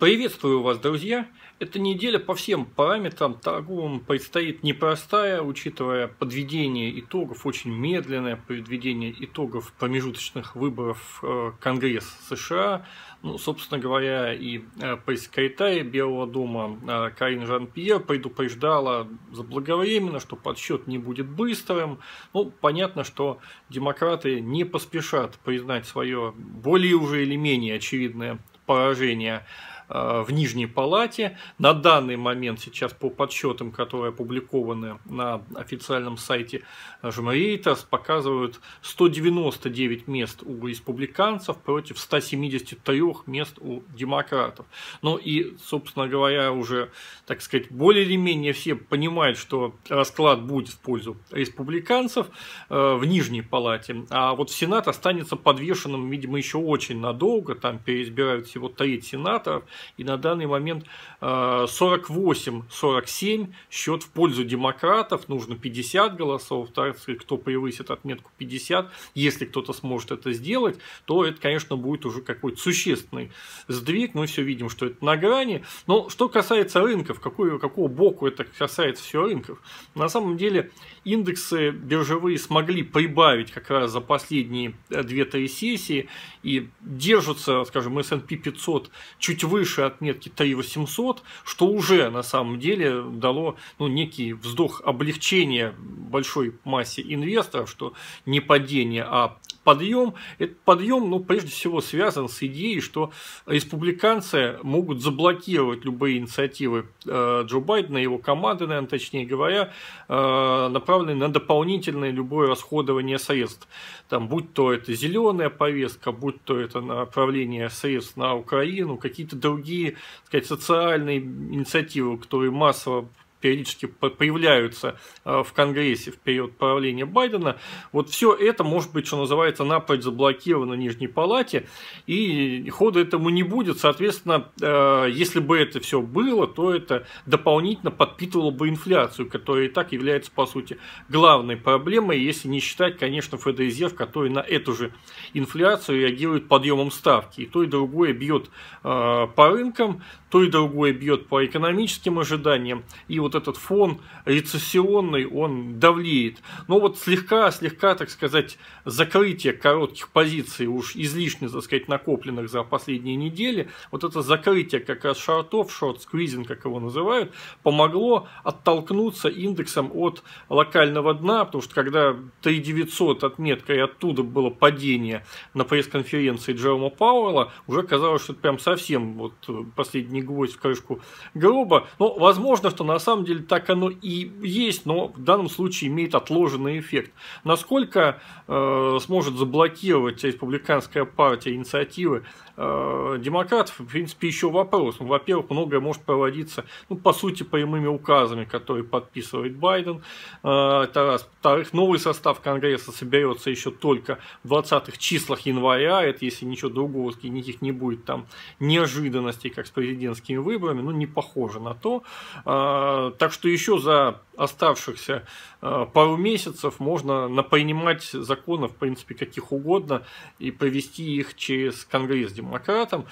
Приветствую вас, друзья! Эта неделя по всем параметрам торговым предстоит непростая, учитывая подведение итогов, очень медленное подведение итогов промежуточных выборов э, Конгресс США, ну, собственно говоря, и э, пресс-секретарь Белого дома э, Карин Жан-Пьер предупреждала заблаговременно, что подсчет не будет быстрым. Ну, понятно, что демократы не поспешат признать свое более уже или менее очевидное поражение. Э, в Нижней Палате. На данный момент сейчас по подсчетам, которые опубликованы на официальном сайте Жмарейтас, показывают 199 мест у республиканцев против 173 мест у демократов. Ну и, собственно говоря, уже, так сказать, более или менее все понимают, что расклад будет в пользу республиканцев э, в Нижней Палате, а вот Сенат останется подвешенным, видимо, еще очень надолго, там переизбирают всего 3 сенаторов, и на данный момент 48-47 э, счет в пользу демократов. Нужно 50 голосов. Так, кто превысит отметку 50, если кто-то сможет это сделать, то это, конечно, будет уже какой-то существенный сдвиг. Мы все видим, что это на грани. Но что касается рынков, какой, какого боку это касается все рынков? На самом деле индексы биржевые смогли прибавить как раз за последние 2-3 э, сессии и держатся, скажем, S&P 500 чуть выше выше отметки 800, что уже на самом деле дало ну, некий вздох облегчения большой массе инвесторов, что не падение, а подъем. Этот подъем, ну, прежде всего, связан с идеей, что республиканцы могут заблокировать любые инициативы э, Джо Байдена, его команды, наверное, точнее говоря, э, направленные на дополнительное любое расходование средств. Там, будь то это зеленая повестка, будь то это направление средств на Украину, какие-то другие, так сказать, социальные инициативы, которые массово периодически появляются э, в Конгрессе в период правления Байдена, вот все это может быть, что называется, напрочь заблокировано в Нижней Палате, и хода этому не будет. Соответственно, э, если бы это все было, то это дополнительно подпитывало бы инфляцию, которая и так является, по сути, главной проблемой, если не считать, конечно, ФДРезерв, который на эту же инфляцию реагирует подъемом ставки. И то, и другое бьет э, по рынкам, то и другое бьет по экономическим ожиданиям. И вот вот этот фон рецессионный, он давлеет. Но вот слегка, слегка, так сказать, закрытие коротких позиций, уж излишне, так сказать, накопленных за последние недели, вот это закрытие как раз шортов, шорт-сквизинг, как его называют, помогло оттолкнуться индексом от локального дна, потому что когда 3900 отметка и оттуда было падение на пресс-конференции Джерома Пауэлла, уже казалось, что это прям совсем вот последний гвоздь в крышку гроба. Но возможно, что на самом самом деле так оно и есть, но в данном случае имеет отложенный эффект. Насколько э, сможет заблокировать республиканская партия инициативы Э, демократов, в принципе, еще вопрос. Ну, во-первых, многое может проводиться, ну, по сути, прямыми указами, которые подписывает Байден. Э, это раз. Во-вторых, новый состав Конгресса соберется еще только в 20-х числах января. Это если ничего другого, никаких не будет там неожиданностей, как с президентскими выборами. Ну, не похоже на то. Э, так что еще за оставшихся пару месяцев можно напринимать законов, в принципе, каких угодно и провести их через Конгресс демократам.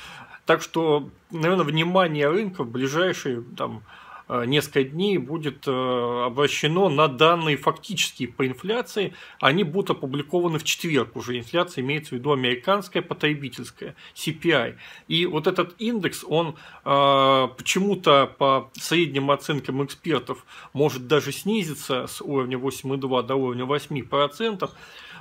Так что, наверное, внимание рынка в ближайшие там, э, несколько дней будет э, обращено на данные фактические по инфляции. Они будут опубликованы в четверг уже. Инфляция имеется в виду американская, потребительская, CPI. И вот этот индекс, он э, почему-то по средним оценкам экспертов может даже снизиться с уровня 8,2 до уровня 8%.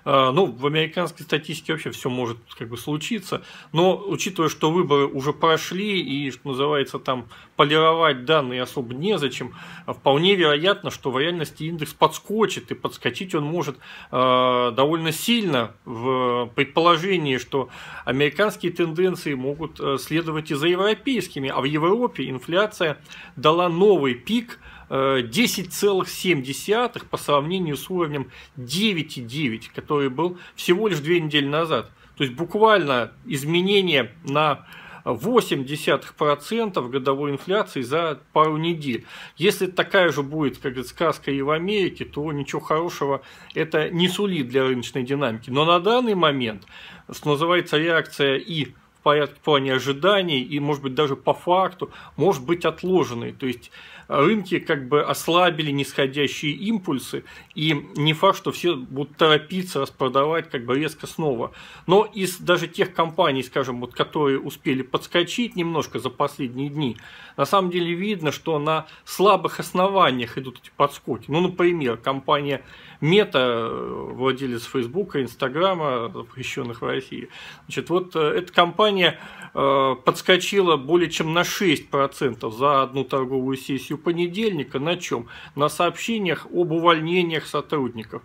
А, ну, в американской статистике вообще все может как бы случиться, но учитывая, что выборы уже прошли и, что называется, там полировать данные особо незачем, а вполне вероятно, что в реальности индекс подскочит, и подскочить он может а, довольно сильно в предположении, что американские тенденции могут э, следовать и за европейскими, а в Европе инфляция дала новый пик – 10,7 э, по сравнению с уровнем 9,9, который был всего лишь две недели назад. То есть буквально изменение на 0,8% годовой инфляции за пару недель. Если такая же будет, как говорится, сказка и в Америке, то ничего хорошего это не сулит для рыночной динамики. Но на данный момент, что называется, реакция и в порядке плане ожиданий, и, может быть, даже по факту, может быть отложенной. То есть рынки как бы ослабили нисходящие импульсы, и не факт, что все будут торопиться распродавать как бы резко снова. Но из даже тех компаний, скажем, вот, которые успели подскочить немножко за последние дни, на самом деле видно, что на слабых основаниях идут эти подскоки. Ну, например, компания Meta, э, владелец Facebook, Инстаграма, запрещенных в России, значит, вот э, эта компания э, подскочила более чем на 6% за одну торговую сессию понедельника на чем? На сообщениях об увольнениях сотрудников.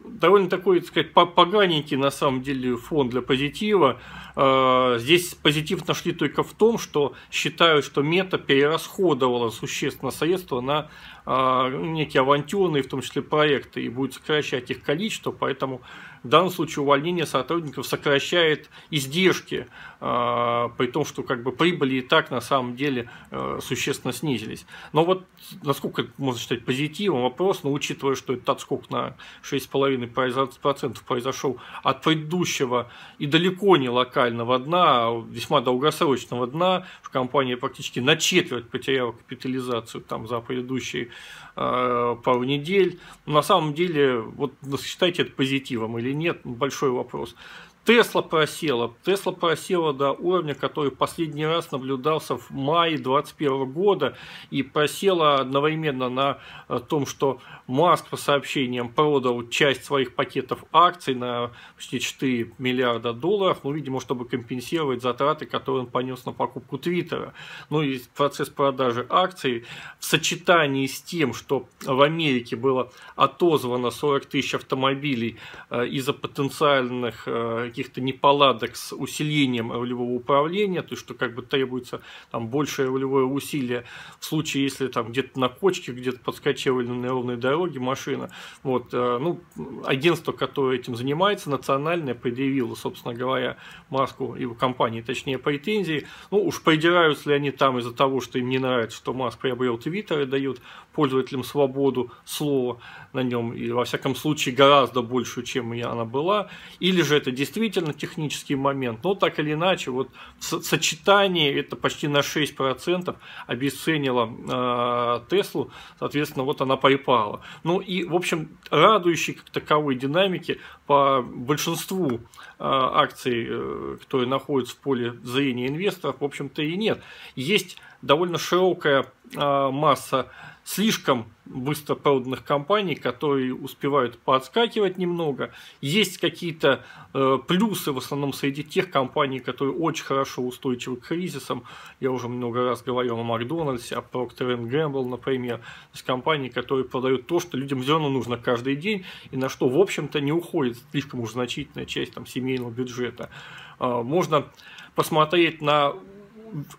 Довольно такой, так сказать, поганенький на самом деле фон для позитива. А, здесь позитив нашли только в том, что считают, что мета перерасходовала существенно средства на а, некие авантюрные, в том числе проекты, и будет сокращать их количество, поэтому в данном случае увольнение сотрудников сокращает издержки, а, при том, что как бы прибыли и так на самом деле э, существенно снизились. Но вот насколько это можно считать позитивом вопрос, но учитывая, что этот отскок на 6,5% произошел от предыдущего и далеко не локального дна, а весьма долгосрочного дна, в компании практически на четверть потеряла капитализацию там за предыдущие Э, пару недель. На самом деле, вот считайте это позитивом или нет, большой вопрос. Тесла просела. Тесла просела до уровня, который последний раз наблюдался в мае 2021 года и просела одновременно на э, том, что Маск по сообщениям продал часть своих пакетов акций на почти 4 миллиарда долларов, ну, видимо, чтобы компенсировать затраты, которые он понес на покупку Твиттера. Ну и процесс продажи акций в сочетании с тем, что в Америке было отозвано 40 тысяч автомобилей э, из-за потенциальных э, каких-то неполадок с усилением рулевого управления, то есть что как бы требуется там большее рулевое усилие в случае, если там где-то на кочке, где-то подскочила или на ровной дороге машина. Вот, э, ну, агентство, которое этим занимается, национальное, предъявило, собственно говоря, маску его компании, точнее, претензии. Ну, уж придираются ли они там из-за того, что им не нравится, что Маск приобрел Твиттер и дает пользователям свободу слова на нем, и во всяком случае гораздо большую, чем она была, или же это действительно действительно технический момент, но так или иначе, вот сочетание это почти на 6% обесценило э, Теслу, соответственно, вот она припала. Ну и, в общем, радующей как таковой динамики по большинству э, акций, э, которые находятся в поле зрения инвесторов, в общем-то и нет. Есть довольно широкая а, масса слишком быстро проданных компаний, которые успевают подскакивать немного. Есть какие-то э, плюсы в основном среди тех компаний, которые очень хорошо устойчивы к кризисам. Я уже много раз говорил о Макдональдсе, о Procter Gamble, например. То есть компании, которые продают то, что людям все равно нужно каждый день, и на что, в общем-то, не уходит слишком уж значительная часть там, семейного бюджета. Э, можно посмотреть на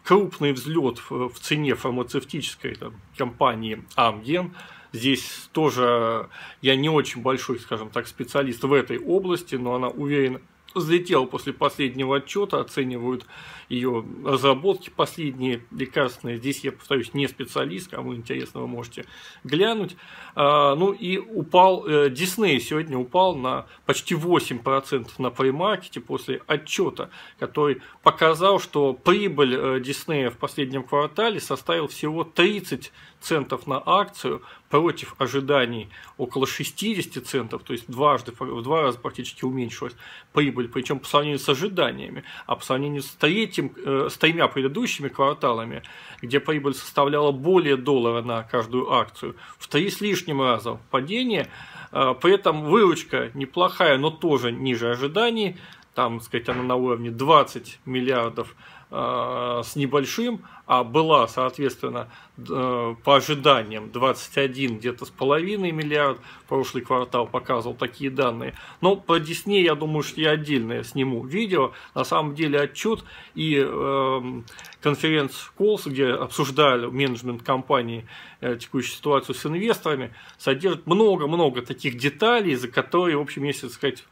крупный взлет в цене фармацевтической там, компании Амген. Здесь тоже я не очень большой, скажем так, специалист в этой области, но она уверена, взлетел после последнего отчета, оценивают ее разработки последние лекарственные. Здесь я, повторюсь, не специалист, кому интересно, вы можете глянуть. А, ну и упал, Дисней э, сегодня упал на почти 8% на премаркете после отчета, который показал, что прибыль Диснея э, в последнем квартале составил всего 30 центов на акцию против ожиданий около 60 центов, то есть дважды, в два раза практически уменьшилась прибыль, причем по сравнению с ожиданиями, а по сравнению с, третьим, э, с тремя предыдущими кварталами, где прибыль составляла более доллара на каждую акцию, в три с лишним раза падение, э, при этом выручка неплохая, но тоже ниже ожиданий, там, сказать, она на уровне 20 миллиардов Э, с небольшим, а была, соответственно, э, по ожиданиям 21 где-то с половиной миллиард, прошлый квартал показывал такие данные. Но по Disney, я думаю, что я отдельное сниму видео, на самом деле отчет и э, эм, конференц-колс, где обсуждали менеджмент компании э, текущую ситуацию с инвесторами, содержит много-много таких деталей, за которые, в общем, если, сказать,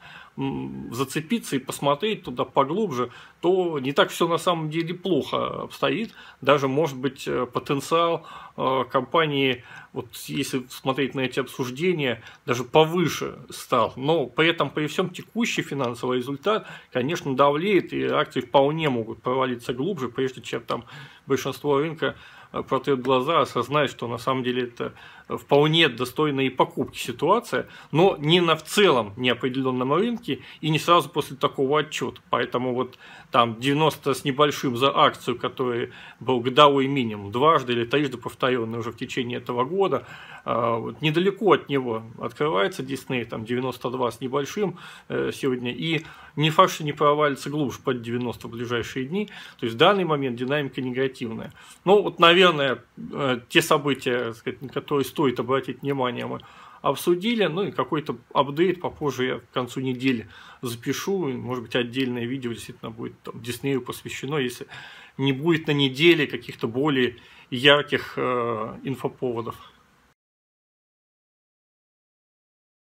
зацепиться и посмотреть туда поглубже, то не так все на самом деле плохо обстоит. Даже, может быть, э, потенциал э, компании, вот если смотреть на эти обсуждения, даже повыше стал. Но при этом, при всем текущий финансовый результат, конечно, давлеет, и акции вполне могут провалиться глубже, прежде чем там большинство рынка э, протрет глаза, осознает, что на самом деле это вполне достойная и покупки ситуация, но не на в целом неопределенном рынке и не сразу после такого отчета. Поэтому вот там 90 с небольшим за акцию, который был годовой минимум, дважды или трижды повторенный уже в течение этого года, а, вот недалеко от него открывается Disney, там 92 с небольшим э, сегодня, и не факт, что не провалится глубже под 90 в ближайшие дни. То есть в данный момент динамика негативная. Ну вот, наверное, э, те события, сказать, которые стоят стоит обратить внимание, мы обсудили. Ну и какой-то апдейт попозже я к концу недели запишу. Может быть, отдельное видео действительно будет там, Диснею посвящено, если не будет на неделе каких-то более ярких э, инфоповодов.